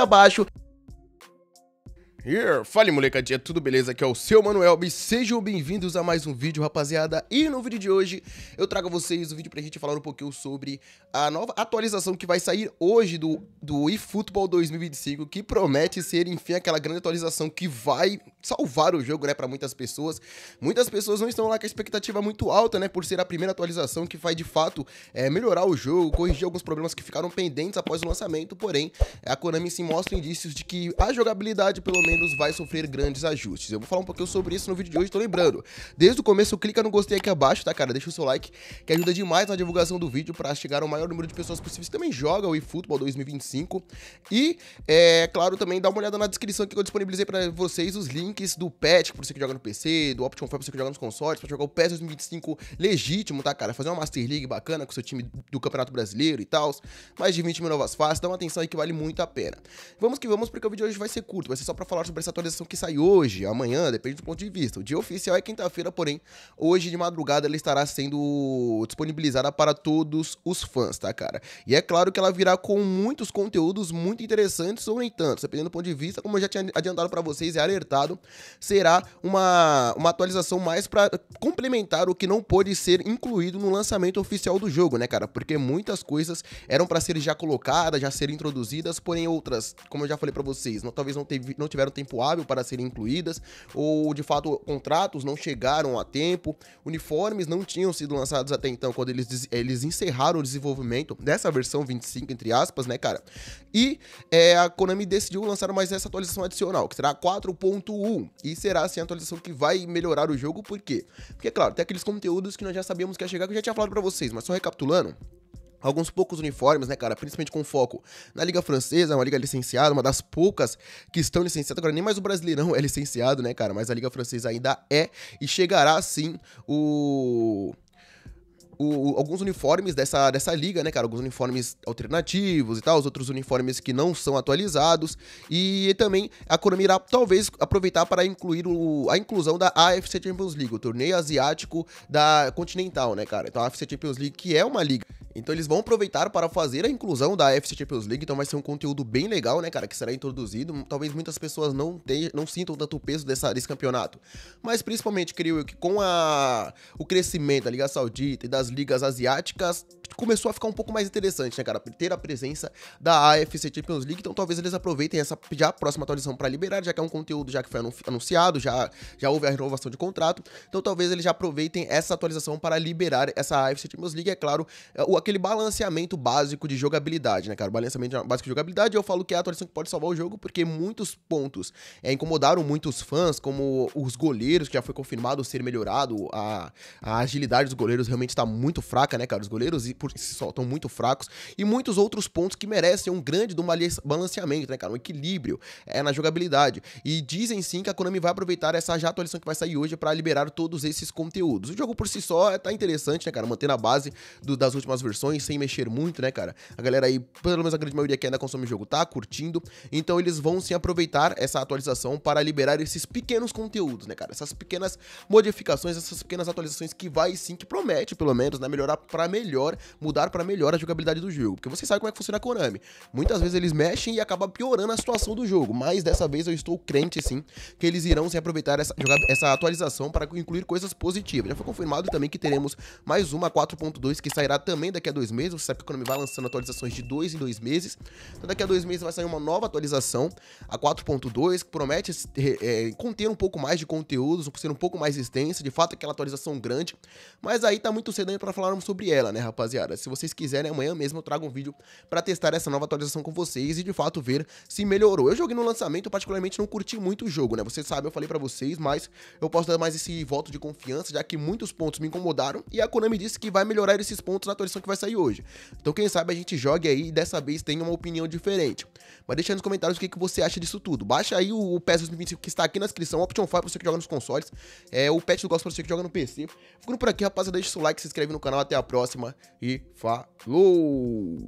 abaixo Here. Fala molecadinha, tudo beleza? Aqui é o seu Manuel e sejam bem-vindos a mais um vídeo, rapaziada. E no vídeo de hoje eu trago a vocês o um vídeo pra gente falar um pouquinho sobre a nova atualização que vai sair hoje do, do eFootball 2025, que promete ser, enfim, aquela grande atualização que vai salvar o jogo, né, pra muitas pessoas. Muitas pessoas não estão lá com a expectativa muito alta, né, por ser a primeira atualização que vai de fato é, melhorar o jogo, corrigir alguns problemas que ficaram pendentes após o lançamento. Porém, a Konami se mostra indícios de que a jogabilidade, pelo menos, menos vai sofrer grandes ajustes. Eu vou falar um pouquinho sobre isso no vídeo de hoje, tô lembrando. Desde o começo, clica no gostei aqui abaixo, tá, cara? Deixa o seu like, que ajuda demais na divulgação do vídeo para chegar ao maior número de pessoas possíveis que também joga o eFootball 2025. E, é claro, também dá uma olhada na descrição que eu disponibilizei para vocês os links do patch pra você que joga no PC, do Option Fire pra você que joga nos consoles, pra jogar o PES 2025 legítimo, tá, cara? Fazer uma Master League bacana com seu time do Campeonato Brasileiro e tal. Mais de 20 mil novas faces, dá uma atenção aí que vale muito a pena. Vamos que vamos, porque o vídeo de hoje vai ser curto, vai ser só pra falar falar sobre essa atualização que sai hoje, amanhã, depende do ponto de vista. O dia oficial é quinta-feira, porém, hoje de madrugada ela estará sendo disponibilizada para todos os fãs, tá, cara? E é claro que ela virá com muitos conteúdos muito interessantes, ou nem tanto, dependendo do ponto de vista, como eu já tinha adiantado para vocês e alertado, será uma, uma atualização mais para complementar o que não pôde ser incluído no lançamento oficial do jogo, né, cara? Porque muitas coisas eram para ser já colocadas, já serem introduzidas, porém outras, como eu já falei para vocês, não, talvez não, teve, não tiveram tiveram tempo hábil para serem incluídas, ou de fato contratos não chegaram a tempo, uniformes não tinham sido lançados até então, quando eles, eles encerraram o desenvolvimento dessa versão 25, entre aspas, né, cara? E é, a Konami decidiu lançar mais essa atualização adicional, que será 4.1, e será assim a atualização que vai melhorar o jogo, por quê? Porque, claro, tem aqueles conteúdos que nós já sabíamos que ia chegar, que eu já tinha falado para vocês, mas só recapitulando, alguns poucos uniformes, né, cara? Principalmente com foco na Liga Francesa, uma liga licenciada, uma das poucas que estão licenciadas. Agora, nem mais o Brasileirão é licenciado, né, cara? Mas a Liga Francesa ainda é e chegará sim o o, o, alguns uniformes dessa, dessa liga, né, cara? Alguns uniformes alternativos e tal, os outros uniformes que não são atualizados. E também a Konami irá talvez aproveitar para incluir o, a inclusão da AFC Champions League, o torneio asiático da Continental, né, cara? Então a AFC Champions League, que é uma liga. Então eles vão aproveitar para fazer a inclusão da AFC Champions League, então vai ser um conteúdo bem legal, né, cara, que será introduzido. Talvez muitas pessoas não, tenham, não sintam tanto peso dessa, desse campeonato. Mas principalmente, creio eu, que com a, o crescimento da Liga Saudita e das ligas asiáticas começou a ficar um pouco mais interessante, né, cara? Ter a presença da AFC Champions League, então talvez eles aproveitem essa já próxima atualização para liberar, já que é um conteúdo já que foi anunciado, já, já houve a renovação de contrato, então talvez eles já aproveitem essa atualização para liberar essa AFC Champions League, é claro, é, o, aquele balanceamento básico de jogabilidade, né, cara? O balanceamento básico de jogabilidade, eu falo que é a atualização que pode salvar o jogo, porque muitos pontos é, incomodaram muitos fãs, como os goleiros, que já foi confirmado ser melhorado, a, a agilidade dos goleiros realmente está muito fraca, né, cara? Os goleiros, por que se soltam muito fracos e muitos outros pontos que merecem um grande balanceamento, né, cara? Um equilíbrio é, na jogabilidade. E dizem sim que a Konami vai aproveitar essa já atualização que vai sair hoje para liberar todos esses conteúdos. O jogo por si só é, tá interessante, né, cara? Mantendo a base do, das últimas versões, sem mexer muito, né, cara? A galera aí, pelo menos a grande maioria que ainda consome o jogo, tá curtindo. Então eles vão sim aproveitar essa atualização para liberar esses pequenos conteúdos, né, cara? Essas pequenas modificações, essas pequenas atualizações que vai sim, que promete, pelo menos, né, melhorar para melhor mudar para melhor a jogabilidade do jogo. Porque você sabe como é que funciona a Konami. Muitas vezes eles mexem e acaba piorando a situação do jogo. Mas dessa vez eu estou crente sim que eles irão se aproveitar essa, essa atualização para incluir coisas positivas. Já foi confirmado também que teremos mais uma 4.2 que sairá também daqui a dois meses. Você sabe que a Konami vai lançando atualizações de dois em dois meses. Então daqui a dois meses vai sair uma nova atualização, a 4.2, que promete é, conter um pouco mais de conteúdos, ser um pouco mais extensa. De fato, aquela atualização grande. Mas aí tá muito cedo ainda para falarmos sobre ela, né, rapaziada? rapaziada. Se vocês quiserem, amanhã mesmo eu trago um vídeo para testar essa nova atualização com vocês e de fato ver se melhorou. Eu joguei no lançamento, particularmente não curti muito o jogo, né? Vocês sabem, eu falei para vocês, mas eu posso dar mais esse voto de confiança, já que muitos pontos me incomodaram e a Konami disse que vai melhorar esses pontos na atualização que vai sair hoje. Então quem sabe a gente jogue aí e dessa vez tenha uma opinião diferente. Mas deixa aí nos comentários o que, que você acha disso tudo. Baixa aí o, PES 2025 que está aqui na descrição, Option 5 para você que joga nos consoles, é, o patch do Gosto para você que joga no PC. Ficando por aqui, rapaziada, deixa o seu like, se inscreve no canal, até a próxima e falou!